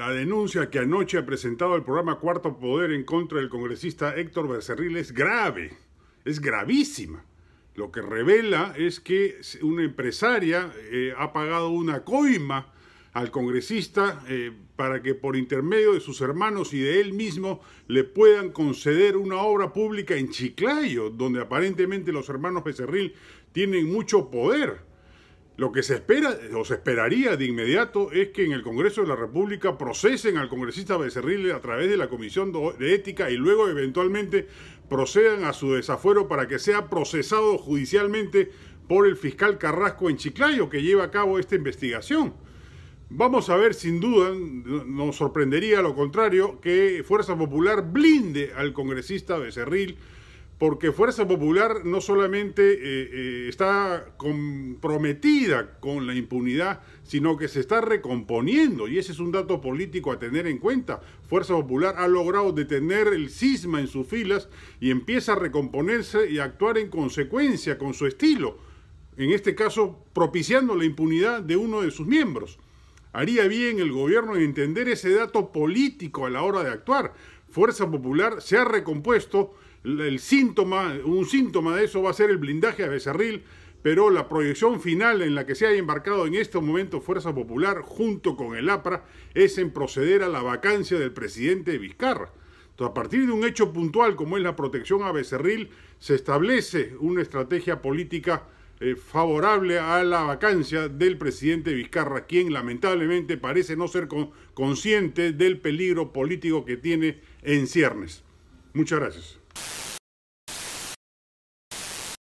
La denuncia que anoche ha presentado el programa Cuarto Poder en contra del congresista Héctor Becerril es grave, es gravísima. Lo que revela es que una empresaria eh, ha pagado una coima al congresista eh, para que por intermedio de sus hermanos y de él mismo le puedan conceder una obra pública en Chiclayo, donde aparentemente los hermanos Becerril tienen mucho poder. Lo que se espera o se esperaría de inmediato es que en el Congreso de la República procesen al congresista Becerril a través de la Comisión de Ética y luego eventualmente procedan a su desafuero para que sea procesado judicialmente por el fiscal Carrasco en Chiclayo que lleva a cabo esta investigación. Vamos a ver, sin duda, nos sorprendería lo contrario, que Fuerza Popular blinde al congresista Becerril porque Fuerza Popular no solamente eh, eh, está comprometida con la impunidad, sino que se está recomponiendo, y ese es un dato político a tener en cuenta. Fuerza Popular ha logrado detener el cisma en sus filas y empieza a recomponerse y actuar en consecuencia con su estilo, en este caso propiciando la impunidad de uno de sus miembros. Haría bien el gobierno en entender ese dato político a la hora de actuar, Fuerza Popular se ha recompuesto. El síntoma, un síntoma de eso va a ser el blindaje a Becerril, pero la proyección final en la que se haya embarcado en este momento Fuerza Popular junto con el APRA es en proceder a la vacancia del presidente Vizcarra. a partir de un hecho puntual como es la protección a Becerril, se establece una estrategia política eh, favorable a la vacancia del presidente Vizcarra, quien lamentablemente parece no ser consciente del peligro político que tiene en ciernes. Muchas gracias.